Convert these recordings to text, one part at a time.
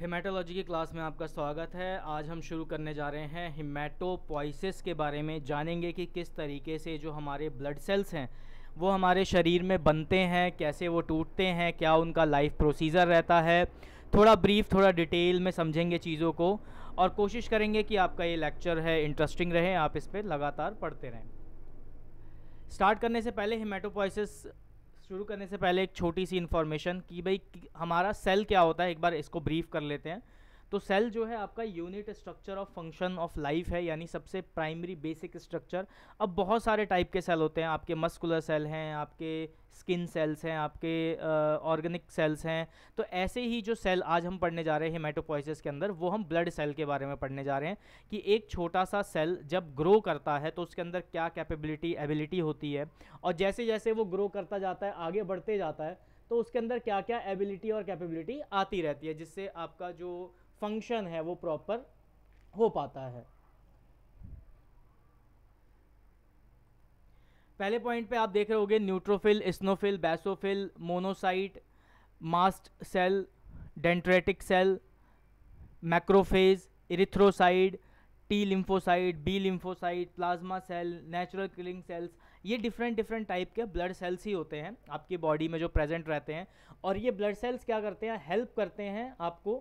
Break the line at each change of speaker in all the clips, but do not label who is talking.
haematology की class में आपका स्वागत है आज हम शुरू करने जा रहे हैं हिमाटोपोइसिस के बारे में जानेंगे कि किस तरीके से जो हमारे ब्लड सेल्स हैं वो हमारे शरीर में बनते हैं कैसे वो टूटते हैं क्या उनका लाइफ प्रोसीजर रहता है थोड़ा ब्रीफ थोड़ा डिटेल में समझेंगे चीज़ों को और कोशिश करेंगे कि आपका ये लेक्चर है इंटरेस्टिंग रहे आप इस पर लगातार पढ़ते रहें स्टार्ट करने से पहले हिमाटोपोइसिस शुरू करने से पहले एक छोटी सी इन्फॉर्मेशन कि भाई हमारा सेल क्या होता है एक बार इसको ब्रीफ कर लेते हैं तो सेल जो है आपका unit structure of function of life है यानी सबसे प्राइमरी बेसिक स्ट्रक्चर अब बहुत सारे टाइप के सेल होते हैं आपके मस्कुलर सेल हैं आपके स्किन सेल्स हैं आपके ऑर्गेनिक सेल्स हैं तो ऐसे ही जो सेल आज हम पढ़ने जा रहे हैं हेमेटोपोइसिस के अंदर वो हम ब्लड सेल के बारे में पढ़ने जा रहे हैं कि एक छोटा सा सेल जब ग्रो करता है तो उसके अंदर क्या कैपेबिलिटी एबिलिटी होती है और जैसे जैसे वो ग्रो करता जाता है आगे बढ़ते जाता है तो उसके अंदर क्या क्या एबिलिटी और कैपेबिलिटी आती रहती है जिससे आपका जो फंक्शन है वो प्रॉपर हो पाता है पहले पॉइंट पे आप देख रहे होगे neutrophil eosinophil basophil monocyte mast cell dendritic cell macrophage erythrocyte T lymphocyte B lymphocyte plasma cell natural killing cells ये डिफरेंट डिफरेंट टाइप के ब्लड सेल्स ही होते हैं आपकी बॉडी में जो प्रेजेंट रहते हैं और ये ब्लड सेल्स क्या करते हैं हेल्प करते हैं आपको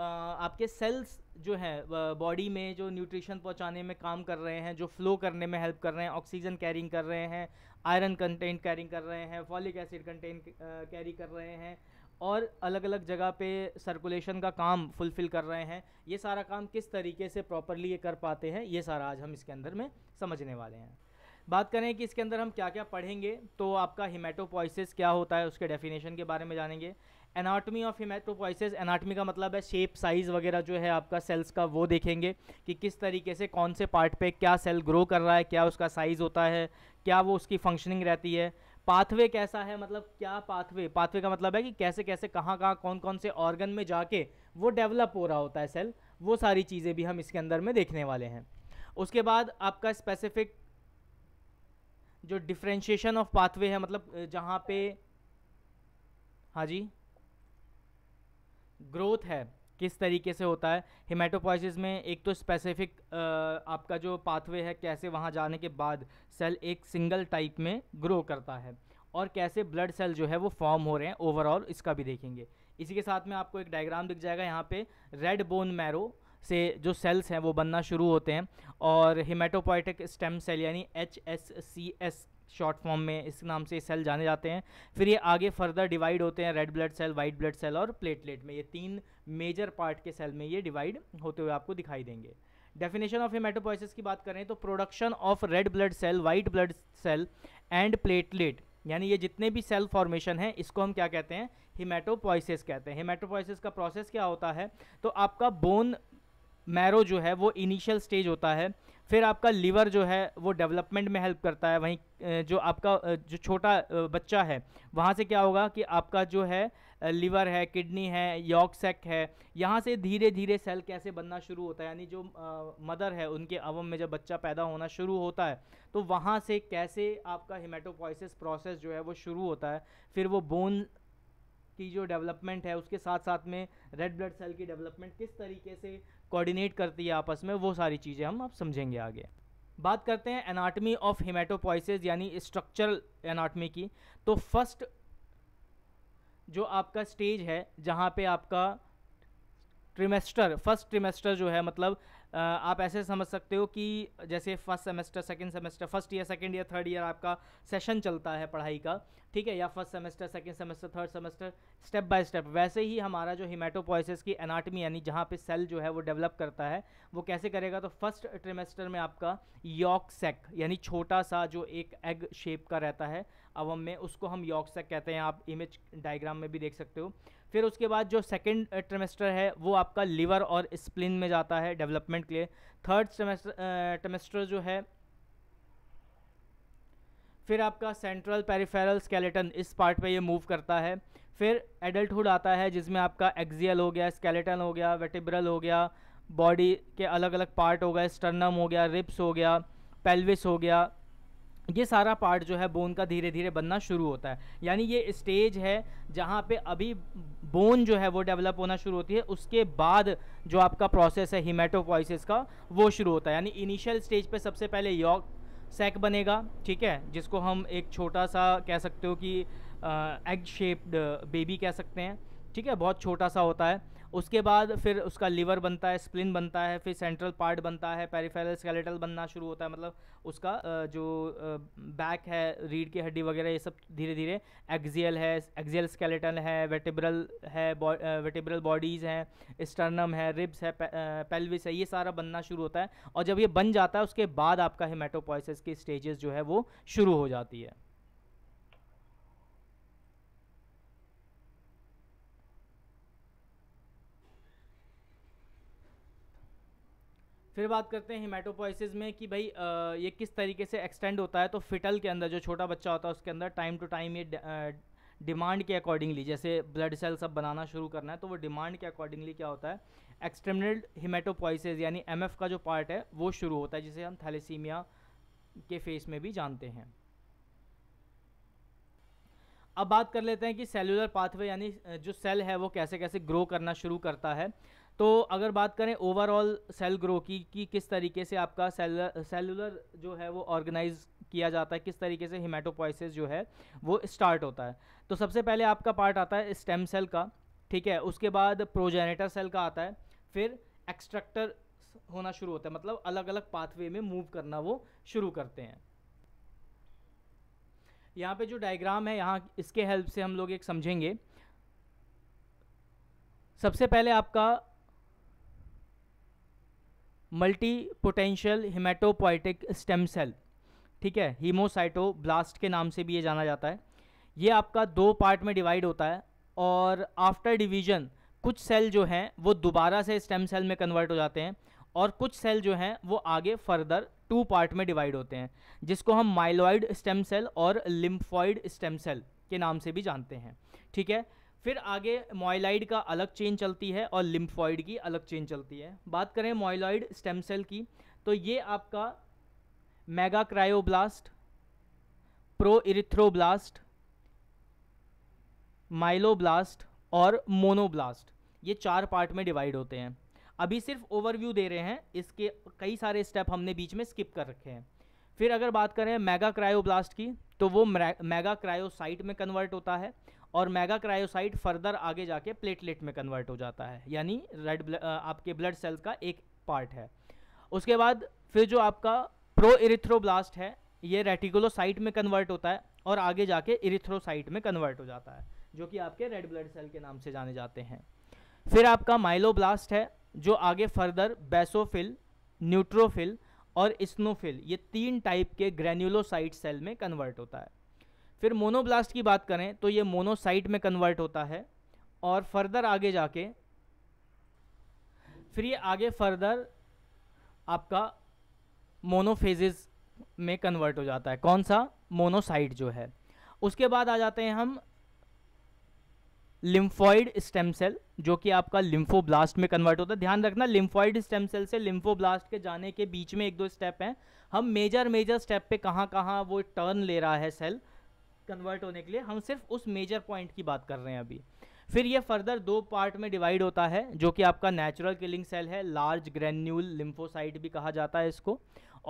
आपके सेल्स जो है बॉडी में जो न्यूट्रिशन पहुंचाने में काम कर रहे हैं जो फ्लो करने में हेल्प कर रहे हैं ऑक्सीजन कैरिंग कर रहे हैं आयरन कंटेंट कैरिंग कर रहे हैं फॉलिक एसिड कंटेंट कैरी कर रहे हैं और अलग अलग जगह पे सर्कुलेशन का काम फुलफ़िल कर रहे हैं ये सारा काम किस तरीके से प्रॉपरली ये कर पाते हैं ये सारा आज हम इसके अंदर में समझने वाले हैं बात करें कि इसके अंदर हम क्या क्या पढ़ेंगे तो आपका हिमेटोपोइसिस क्या होता है उसके डेफिनेशन के बारे में जानेंगे एनाटमी ऑफ हेमेटोपोइसिस एनाटमी का मतलब है शेप साइज़ वगैरह जो है आपका सेल्स का वो देखेंगे कि किस तरीके से कौन से पार्ट पे क्या सेल ग्रो कर रहा है क्या उसका साइज़ होता है क्या वो उसकी फंक्शनिंग रहती है पाथवे कैसा है मतलब क्या पाथवे पाथवे का मतलब है कि कैसे कैसे कहाँ कहाँ कौन कौन से ऑर्गन में जाके वो डेवलप हो रहा होता है सेल वो सारी चीज़ें भी हम इसके अंदर में देखने वाले हैं उसके बाद आपका स्पेसिफिक जो डिफ्रेंशिएशन ऑफ पाथवे है मतलब जहाँ पे हाँ जी ग्रोथ है किस तरीके से होता है हेमेटोपोइसिस में एक तो स्पेसिफिक आपका जो पाथवे है कैसे वहाँ जाने के बाद सेल एक सिंगल टाइप में ग्रो करता है और कैसे ब्लड सेल जो है वो फॉर्म हो रहे हैं ओवरऑल इसका भी देखेंगे इसी के साथ में आपको एक डायग्राम दिख जाएगा यहाँ पे रेड बोन मैरो से जो सेल्स हैं वो बनना शुरू होते हैं और हिमेटोपोइटिक स्टेम सेल यानी H S C S short form में इस नाम से सेल जाने जाते हैं फिर ये आगे फर्दर डिवाइड होते हैं red blood cell white blood cell और प्लेटलेट में ये तीन मेजर पार्ट के सेल में ये डिवाइड होते हुए आपको दिखाई देंगे डेफिनेशन ऑफ हेमेटोपोइसिस की बात करें तो production of red blood cell white blood cell and platelet यानी ये जितने भी सेल फॉर्मेशन है इसको हम क्या कहते हैं हिमेटोपोइसिस कहते हैं हिमेटोपोइसिस का प्रोसेस क्या होता है तो आपका बोन मैरो जो है वो इनिशियल स्टेज होता है फिर आपका लीवर जो है वो डेवलपमेंट में हेल्प करता है वहीं जो आपका जो छोटा बच्चा है वहाँ से क्या होगा कि आपका जो है लीवर है किडनी है यॉक सेक है यहाँ से धीरे धीरे सेल कैसे बनना शुरू होता है यानी जो आ, मदर है उनके अवम में जब बच्चा पैदा होना शुरू होता है तो वहाँ से कैसे आपका हिमेटोपोइसिस प्रोसेस जो है वो शुरू होता है फिर वो बोन की जो डेवलपमेंट है उसके साथ साथ में रेड ब्लड सेल की डेवलपमेंट किस तरीके से कोऑर्डिनेट करती है आपस में वो सारी चीज़ें हम आप समझेंगे आगे बात करते हैं एनाटमी ऑफ हिमेटोपोइसिस यानी स्ट्रक्चरल एनाटमी की तो फर्स्ट जो आपका स्टेज है जहाँ पे आपका ट्रिमेस्टर फर्स्ट ट्रिमेस्टर जो है मतलब आप ऐसे समझ सकते हो कि जैसे first semester second semester first year second year third year आपका सेशन चलता है पढ़ाई का ठीक है या first semester second semester third semester step by step वैसे ही हमारा जो हिमाटोपोइसिस की एनाटमी यानी जहाँ पे सेल जो है वो डेवलप करता है वो कैसे करेगा तो फर्स्ट ट्रिमेस्टर में आपका यॉक सेक यानी छोटा सा जो एक एग शेप का रहता है अवम में उसको हम यॉक्सक कहते हैं आप इमेज डायग्राम में भी देख सकते हो फिर उसके बाद जो सेकेंड ट्रेमेस्टर है वो आपका लीवर और स्प्लिन में जाता है डेवलपमेंट के लिए थर्ड ट्रेमेस्टर ट्रेमेस्टर जो है फिर आपका सेंट्रल पेरिफेरल स्केलेटन इस पार्ट पे ये मूव करता है फिर एडल्टहुड आता है जिसमें आपका एक्जियल हो गया स्केलेटन हो गया वेटिब्रल हो गया बॉडी के अलग अलग पार्ट हो गए स्टर्नम हो गया रिप्स हो गया पेल्विस हो गया ये सारा पार्ट जो है बोन का धीरे धीरे बनना शुरू होता है यानी ये स्टेज है जहाँ पे अभी बोन जो है वो डेवलप होना शुरू होती है उसके बाद जो आपका प्रोसेस है हीमेटोपोइसिस का वो शुरू होता है यानी इनिशियल स्टेज पे सबसे पहले यॉक सैक बनेगा ठीक है जिसको हम एक छोटा सा कह सकते हो कि एग शेप्ड बेबी कह सकते हैं ठीक है बहुत छोटा सा होता है उसके बाद फिर उसका लीवर बनता है स्प्लिन बनता है फिर सेंट्रल पार्ट बनता है पेरिफेरल स्केलेटल बनना शुरू होता है मतलब उसका जो बैक है रीढ़ की हड्डी वगैरह ये सब धीरे धीरे एक्जियल है एक्जियल स्केलेटन है वेटिब्रल है वेटिब्रल बॉडीज़ हैं स्टर्नम है रिब्स है पेल्विस है ये सारा बनना शुरू होता है और जब ये बन जाता है उसके बाद आपका हेमेटोपोइसिस की स्टेजेस जो है वो शुरू हो जाती है फिर बात करते हैं हिमाटोपोइसिस में कि भाई आ, ये किस तरीके से एक्सटेंड होता है तो फिटल के अंदर जो छोटा बच्चा होता है उसके अंदर टाइम टू टाइम ये डिमांड के अकॉर्डिंगली जैसे ब्लड सेल सब बनाना शुरू करना है तो वो डिमांड के अकॉर्डिंगली क्या होता है एक्सटर्मिनल हिमेटोपोइसिस यानी एम का जो पार्ट है वो शुरू होता है जिसे हम थैलेसीमिया के फेस में भी जानते हैं अब बात कर लेते हैं कि सेलुलर पाथवे यानी जो सेल है वो कैसे कैसे ग्रो करना शुरू करता है तो अगर बात करें ओवरऑल सेल ग्रो की कि किस तरीके से आपका सेल सेलुलर जो है वो ऑर्गेनाइज किया जाता है किस तरीके से हिमेटोपोइसिस जो है वो स्टार्ट होता है तो सबसे पहले आपका पार्ट आता है स्टेम सेल का ठीक है उसके बाद प्रोजेनेटर सेल का आता है फिर एक्सट्रक्टर होना शुरू होता है मतलब अलग अलग पाथवे में मूव करना वो शुरू करते हैं यहाँ पे जो डायग्राम है यहाँ इसके हेल्प से हम लोग एक समझेंगे सबसे पहले आपका multipotential haematopoietic stem cell ठीक है हीमोसाइटोब्लास्ट के नाम से भी ये जाना जाता है ये आपका दो पार्ट में डिवाइड होता है और आफ्टर डिवीजन कुछ सेल जो हैं वो दोबारा से स्टेम सेल में कन्वर्ट हो जाते हैं और कुछ सेल जो हैं वो आगे फर्दर टू पार्ट में डिवाइड होते हैं जिसको हम माइलॉइड स्टेम सेल और लिम्फॉइड स्टेम सेल के नाम से भी जानते हैं ठीक है फिर आगे मॉयलाइड का अलग चेन चलती है और लिम्फॉइड की अलग चेन चलती है बात करें मॉयलाइड स्टेम सेल की तो ये आपका megakaryoblast proerythroblast myeloblast और मोनोब्लास्ट ये चार पार्ट में डिवाइड होते हैं अभी सिर्फ ओवरव्यू दे रहे हैं इसके कई सारे स्टेप हमने बीच में स्किप कर रखे हैं फिर अगर बात करें मेगा क्रायोब्लास्ट की तो वो मेगा क्रायोसाइट में कन्वर्ट होता है और मेगा क्रायोसाइट फर्दर आगे जाके प्लेटलेट में कन्वर्ट हो जाता है यानी रेड आपके ब्लड सेल्स का एक पार्ट है उसके बाद फिर जो आपका प्रो इरिथ्रोब्लास्ट है ये रेटिकुलोसाइट में कन्वर्ट होता है और आगे जाके इरिथ्रोसाइट में कन्वर्ट हो जाता है जो कि आपके रेड ब्लड सेल के नाम से जाने जाते हैं फिर आपका माइलोब्लास्ट है जो आगे फर्दर बेसोफिल न्यूट्रोफिल और स्नोफिल ये तीन टाइप के ग्रेन्यूलोसाइट सेल में कन्वर्ट होता है फिर मोनोब्लास्ट की बात करें तो ये मोनोसाइट में कन्वर्ट होता है और फर्दर आगे जाके फिर ये आगे फर्दर आपका मोनोफेजेस में कन्वर्ट हो जाता है कौन सा मोनोसाइट जो है उसके बाद आ जाते हैं हम लिम्फॉइड स्टेम सेल जो कि आपका लिम्फोब्लास्ट में कन्वर्ट होता है ध्यान रखना लिम्फॉइड स्टेम सेल से लिम्फोब्लास्ट के जाने के बीच में एक दो स्टेप हैं हम मेजर मेजर स्टेप पे कहाँ कहाँ वो टर्न ले रहा है सेल कन्वर्ट होने के लिए हम सिर्फ उस मेजर पॉइंट की बात कर रहे हैं अभी फिर ये फर्दर दो पार्ट में डिवाइड होता है जो कि आपका नेचुरल किलिंग सेल है लार्ज ग्रेन्यूल लिम्फोसाइट भी कहा जाता है इसको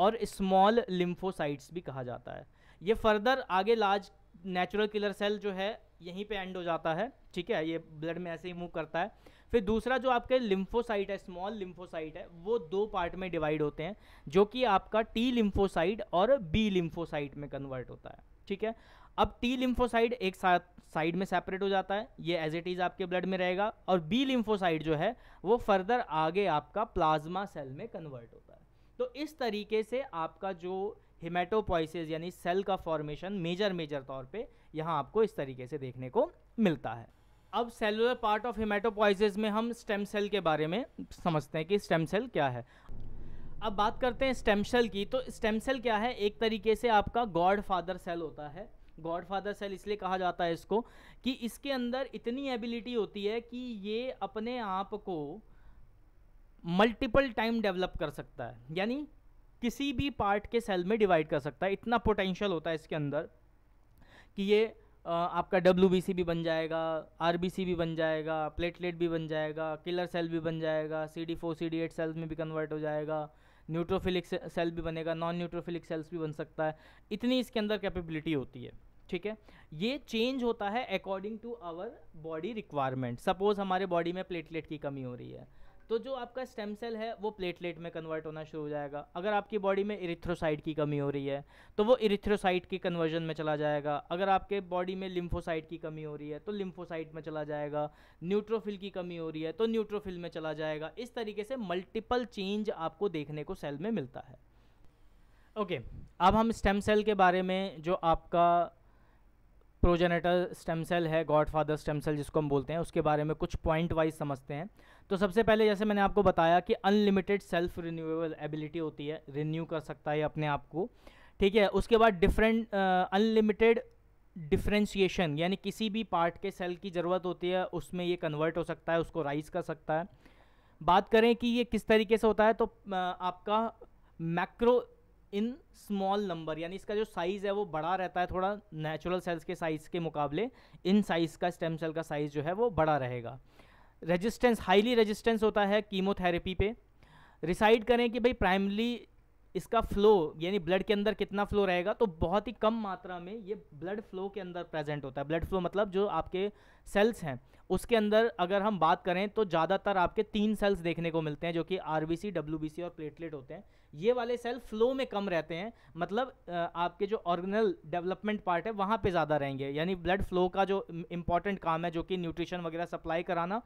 और स्मॉल लिम्फोसाइट्स भी कहा जाता है ये फर्दर आगे लार्ज नेचुरल किलर सेल जो है यहीं पे एंड हो जाता है ठीक है ये ब्लड में ऐसे ही मूव करता है फिर दूसरा जो आपके लिम्फोसाइट है स्मॉल लिम्फोसाइट है वो दो पार्ट में डिवाइड होते हैं जो कि आपका टी लिम्फोसाइट और बी लिम्फोसाइट में कन्वर्ट होता है ठीक है अब टी लिम्फोसाइड एक साथ साइड में सेपरेट हो जाता है ये एज इट इज़ आपके ब्लड में रहेगा और बी लिम्फोसाइड जो है वो फर्दर आगे आपका प्लाज्मा सेल में कन्वर्ट होता है तो इस तरीके से आपका जो हिमेटोपोइसिस यानी सेल का फॉर्मेशन मेजर मेजर तौर पे यहाँ आपको इस तरीके से देखने को मिलता है अब सेलुलर पार्ट ऑफ हिमेटोपोइसिस में हम स्टेम सेल के बारे में समझते हैं कि स्टेम सेल क्या है अब बात करते हैं स्टेम सेल की तो स्टेम सेल क्या है एक तरीके से आपका गॉड फादर सेल होता है गॉडफादर सेल इसलिए कहा जाता है इसको कि इसके अंदर इतनी एबिलिटी होती है कि ये अपने आप को मल्टीपल टाइम डेवलप कर सकता है यानी किसी भी पार्ट के सेल में डिवाइड कर सकता है इतना पोटेंशियल होता है इसके अंदर कि ये आपका डब्ल्यू भी बन जाएगा आर भी बन जाएगा प्लेटलेट भी बन जाएगा किलर सेल भी बन जाएगा C D four C D eight cell में भी कन्वर्ट हो जाएगा न्यूट्रोफिलिक सेल भी बनेगा नॉन न्यूट्रोफिलिक सेल्स भी बन सकता है इतनी इसके अंदर कैपेबिलिटी होती है ठीक है ये चेंज होता है according to our body requirement suppose हमारे बॉडी में प्लेटलेट की कमी हो रही है तो जो आपका स्टेम सेल है वो प्लेटलेट में कन्वर्ट होना शुरू हो जाएगा अगर आपकी बॉडी में इरिथ्रोसाइट की कमी हो रही है तो वो इरिथ्रोसाइट की कन्वर्जन में चला जाएगा अगर आपके बॉडी में लिम्फोसाइट की कमी हो रही है तो लिम्फोसाइट में चला जाएगा न्यूट्रोफिल की कमी हो रही है तो न्यूट्रोफिल में चला जाएगा इस तरीके से मल्टीपल चेंज आपको देखने को सेल में मिलता है ओके okay, अब हम स्टेम सेल के बारे में जो आपका प्रोजेनेटर स्टेम सेल है गॉड फादर स्टेम सेल जिसको हम बोलते हैं उसके बारे में कुछ पॉइंट वाइज समझते हैं तो सबसे पहले जैसे मैंने आपको बताया कि अनलिमिटेड सेल्फ रिन्यूएबल एबिलिटी होती है रिन्यू कर सकता है अपने आप को ठीक है उसके बाद डिफरेंट अनलिमिटेड डिफ्रेंशिएशन यानी किसी भी पार्ट के सेल की ज़रूरत होती है उसमें ये कन्वर्ट हो सकता है उसको राइज कर सकता है बात करें कि ये किस तरीके से होता है तो uh, आपका मैक्रो इन स्मॉल नंबर यानी इसका जो साइज़ है वो बड़ा रहता है थोड़ा नेचुरल सेल्स के साइज़ के मुकाबले इन साइज़ का स्टेम सेल का साइज़ जो है वो बड़ा रहेगा रेजिस्टेंस हाईली रेजिस्टेंस होता है कीमोथेरेपी पे रिसाइड करें कि भाई प्राइमली इसका फ्लो यानी ब्लड के अंदर कितना फ्लो रहेगा तो बहुत ही कम मात्रा में ये ब्लड फ्लो के अंदर प्रेजेंट होता है ब्लड फ्लो मतलब जो आपके सेल्स हैं उसके अंदर अगर हम बात करें तो ज़्यादातर आपके तीन सेल्स देखने को मिलते हैं जो कि आर बी और प्लेटलेट होते हैं ये वाले सेल फ्लो में कम रहते हैं मतलब आपके जो ऑर्गेनल डेवलपमेंट पार्ट है वहाँ पे ज़्यादा रहेंगे यानी ब्लड फ्लो का जो इम्पॉर्टेंट काम है जो कि न्यूट्रिशन वगैरह सप्लाई कराना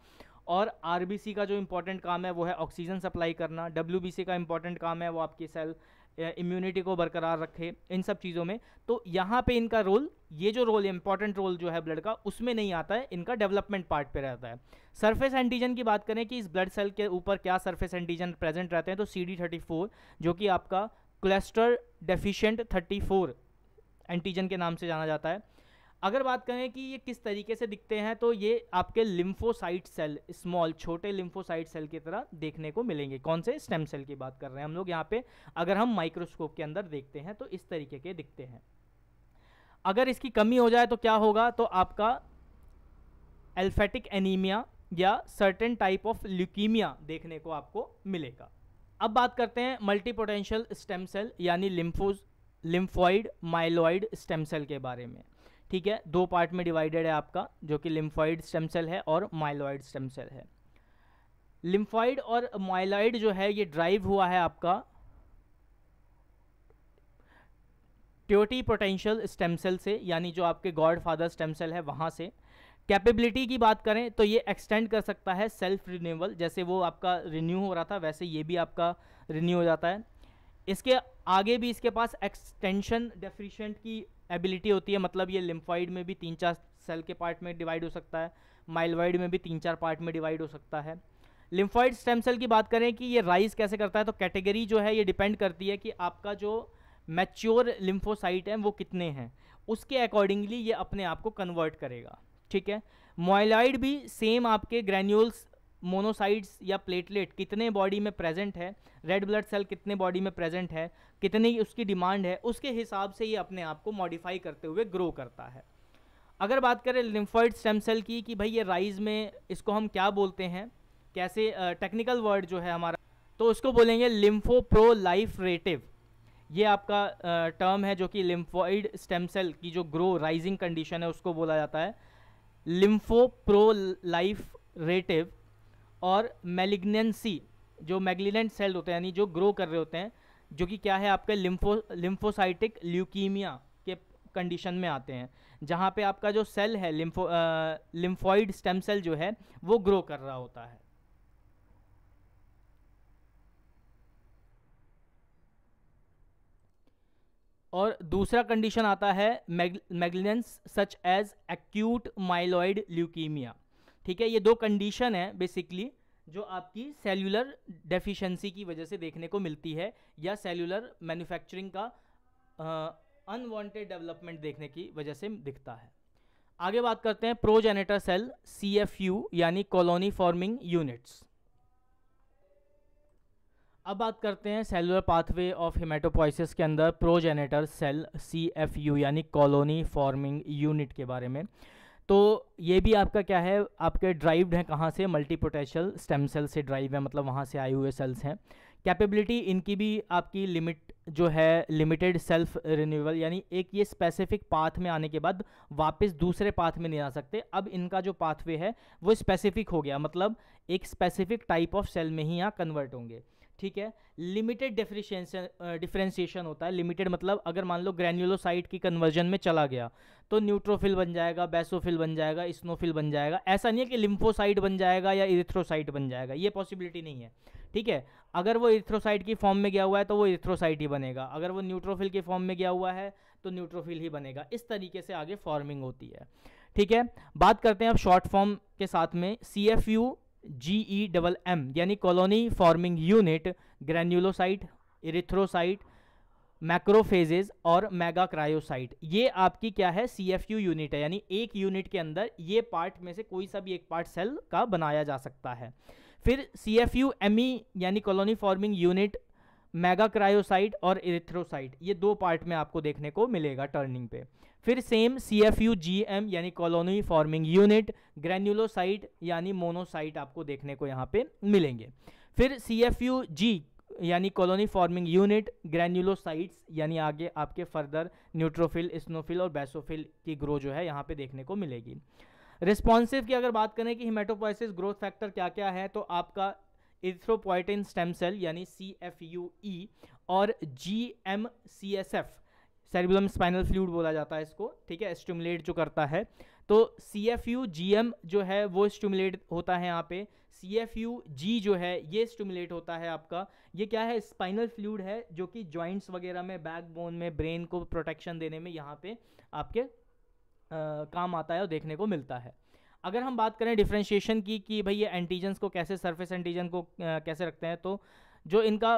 और आर का जो इम्पॉर्टेंट काम है वो है ऑक्सीजन सप्लाई करना डब्ल्यू का इम्पॉर्टेंट काम है वो आपकी सेल इम्यूनिटी को बरकरार रखे इन सब चीज़ों में तो यहाँ पे इनका रोल ये जो रोल इंपॉर्टेंट रोल जो है ब्लड का उसमें नहीं आता है इनका डेवलपमेंट पार्ट पे रहता है सरफेस एंटीजन की बात करें कि इस ब्लड सेल के ऊपर क्या सरफेस एंटीजन प्रेजेंट रहते हैं तो सी डी जो कि आपका क्लस्टर डेफिशेंट थर्टी एंटीजन के नाम से जाना जाता है अगर बात करें कि ये किस तरीके से दिखते हैं तो ये आपके लिम्फोसाइट सेल स्मॉल छोटे लिम्फोसाइट सेल की तरह देखने को मिलेंगे कौन से स्टेम सेल की बात कर रहे हैं हम लोग यहाँ पे अगर हम माइक्रोस्कोप के अंदर देखते हैं तो इस तरीके के दिखते हैं अगर इसकी कमी हो जाए तो क्या होगा तो आपका एल्फेटिक एनीमिया या सर्टेन टाइप ऑफ ल्यूकीमिया देखने को आपको मिलेगा अब बात करते हैं मल्टीपोटेंशियल स्टेम सेल यानी लिम्फोज लिम्फॉइड माइलॉइड स्टेम सेल के बारे में ठीक है दो पार्ट में डिवाइडेड है आपका जो कि लिम्फॉइड स्टेम सेल है और माइलॉइड स्टेम सेल है लिम्फॉइड और माइलॉइड जो है ये ड्राइव हुआ है आपका ट्योटी पोटेंशियल स्टेम सेल से यानी जो आपके गॉड फादर स्टेम सेल है वहाँ से कैपेबिलिटी की बात करें तो ये एक्सटेंड कर सकता है सेल्फ रिन्यूअल जैसे वो आपका रिन्यू हो रहा था वैसे ये भी आपका रिन्यू हो जाता है इसके आगे भी इसके पास एक्सटेंशन डेफिशेंट की एबिलिटी होती है मतलब ये लिम्फाइड में भी तीन चार सेल के पार्ट में डिवाइड हो सकता है माइलवाइड में भी तीन चार पार्ट में डिवाइड हो सकता है लिम्फाइड स्टेम सेल की बात करें कि ये राइज कैसे करता है तो कैटेगरी जो है ये डिपेंड करती है कि आपका जो मैच्योर लिम्फोसाइट है वो कितने हैं उसके अकॉर्डिंगली ये अपने आप को कन्वर्ट करेगा ठीक है मोइलाइड भी सेम आपके ग्रैन्यूल्स मोनोसाइड्स या प्लेटलेट कितने बॉडी में प्रेजेंट है रेड ब्लड सेल कितने बॉडी में प्रेजेंट है कितनी उसकी डिमांड है उसके हिसाब से ये अपने आप को मॉडिफाई करते हुए ग्रो करता है अगर बात करें लिम्फॉइड स्टेम सेल की कि भाई ये राइज में इसको हम क्या बोलते हैं कैसे टेक्निकल वर्ड जो है हमारा तो उसको बोलेंगे लिम्फो प्रो लाइफ रेटिव ये आपका टर्म है जो कि लिम्फॉइड स्टेम सेल की जो ग्रो राइजिंग कंडीशन है उसको बोला जाता है लिम्फो प्रो लाइफ रेटिव और मेलिग्नेंसी जो मैग्लिनेंट सेल होते हैं यानी जो ग्रो कर रहे होते हैं जो कि क्या है आपके लिम्फो लिम्फोसाइटिक ल्यूकीमिया के कंडीशन में आते हैं जहाँ पे आपका जो सेल है लिम्फो लिम्फॉइड स्टेम सेल जो है वो ग्रो कर रहा होता है और दूसरा कंडीशन आता है malignance such as acute myeloid leukaemia ठीक है ये दो कंडीशन है बेसिकली जो आपकी सेल्यूलर डेफिशिएंसी की वजह से देखने को मिलती है या सेलुलर मैन्युफैक्चरिंग का अनवांटेड डेवलपमेंट देखने की वजह से दिखता है आगे बात करते हैं progenitor cell C F U यानी कॉलोनी फॉर्मिंग यूनिट्स अब बात करते हैं सेलुलर पाथवे ऑफ हिमेटोपोइसिस के अंदर progenitor cell C F U यानी कॉलोनी फॉर्मिंग यूनिट के बारे में तो ये भी आपका क्या है आपके ड्राइव्ड हैं कहाँ से मल्टीपोटेंशियल स्टेम सेल से ड्राइव है मतलब वहाँ से आए हुए सेल्स हैं कैपेबिलिटी इनकी भी आपकी लिमिट जो है लिमिटेड सेल्फ रिन्यूअल यानी एक ये स्पेसिफिक पाथ में आने के बाद वापस दूसरे पाथ में नहीं आ सकते अब इनका जो पाथवे है वो स्पेसिफिक हो गया मतलब एक स्पेसिफिक टाइप ऑफ सेल में ही यहाँ कन्वर्ट होंगे ठीक है लिमिटेड डिफ्रेंशिएशन डिफ्रेंसिएशन होता है लिमिटेड मतलब अगर मान लो ग्रैन्यूलोसाइट की कन्वर्जन में चला गया तो न्यूट्रोफिल बन जाएगा बेसोफिल बन जाएगा स्नोफिल बन जाएगा ऐसा नहीं है कि लिम्फोसाइट बन जाएगा या इरिथ्रोसाइट बन जाएगा ये पॉसिबिलिटी नहीं है ठीक है अगर वो इरिथ्रोसाइट की फॉर्म में गया हुआ है तो वो इरिथ्रोसाइट ही बनेगा अगर वो न्यूट्रोफिल की फॉर्म में गया हुआ है तो न्यूट्रोफिल ही बनेगा इस तरीके से आगे फॉर्मिंग होती है ठीक है बात करते हैं अब शॉर्ट फॉर्म के साथ में C F U G E double M यानी colony forming unit granulocyte erythrocyte macrophages और मेगा क्रायोसाइट ये आपकी क्या है सी एफ यू यूनिट है यानी एक यूनिट के अंदर ये पार्ट में से कोई सा भी एक पार्ट सेल का बनाया जा सकता है फिर C F U M E यानी colony forming unit megakaryocyte और इरिथ्रोसाइट ये दो पार्ट में आपको देखने को मिलेगा टर्निंग पे फिर same C F U G M यानी कॉलोनी फॉर्मिंग यूनिट ग्रेन्यूलोसाइट यानी मोनोसाइट आपको देखने को यहाँ पे मिलेंगे फिर सी एफ यू जी यानी कॉलोनी फॉर्मिंग यूनिट ग्रेन्यूलोसाइट्स यानी आगे आपके फर्दर न्यूट्रोफिल स्नोफिल और बैसोफिल की ग्रो जो है यहाँ पे देखने को मिलेगी रिस्पॉन्सिव की अगर बात करें कि हिमेटोपोइसिस ग्रोथ फैक्टर क्या क्या है तो आपका इथ्रोपोइटिन स्टेम सेल यानी सी एफ यू ई और G M C S F cerebellum spinal fluid बोला जाता है इसको ठीक है स्टिमुलेट जो करता है तो C F U G M जो है वो स्टिमुलेट होता है यहाँ पे सी एफ यू जी जो है ये स्टिमुलेट होता है आपका ये क्या है स्पाइनल फ्लूड है जो कि जॉइंट्स वगैरह में बैकबोन में ब्रेन को प्रोटेक्शन देने में यहाँ पे आपके आ, काम आता है और देखने को मिलता है अगर हम बात करें डिफ्रेंशिएशन की कि भाई ये एंटीजन्स को कैसे सरफेस एंटीजन को आ, कैसे रखते हैं तो जो इनका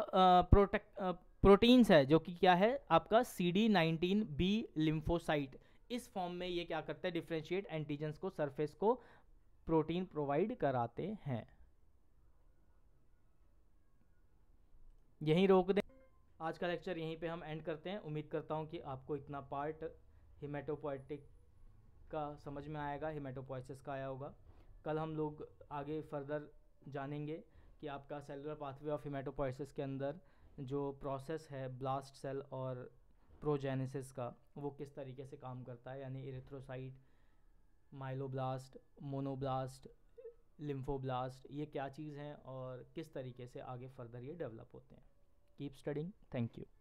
प्रोटेक्ट प्रोटीन्स है जो कि क्या है आपका C D nineteen B lymphocyte इस फॉर्म में ये क्या करते हैं डिफ्रेंशिएट एंटीजेंस को सरफेस को प्रोटीन प्रोवाइड कराते हैं यहीं रोक दें आज का लेक्चर यहीं पे हम एंड करते हैं उम्मीद करता हूँ कि आपको इतना पार्ट हिमेटोपोइटिक का समझ में आएगा हिमेटोपोइसिस का आया होगा कल हम लोग आगे फर्दर जानेंगे कि आपका सेलुलर पाथवे ऑफ हिमेटोपोइसिस के अंदर जो प्रोसेस है ब्लास्ट सेल और प्रोजेनेसिस का वो किस तरीके से काम करता है यानी इरेथ्रोसाइट माइलोब्लास्ट मोनोब्लास्ट लिम्फोब्लास्ट ये क्या चीज़ हैं और किस तरीके से आगे फर्दर ये डेवलप होते हैं कीप स्टडिंग थैंक यू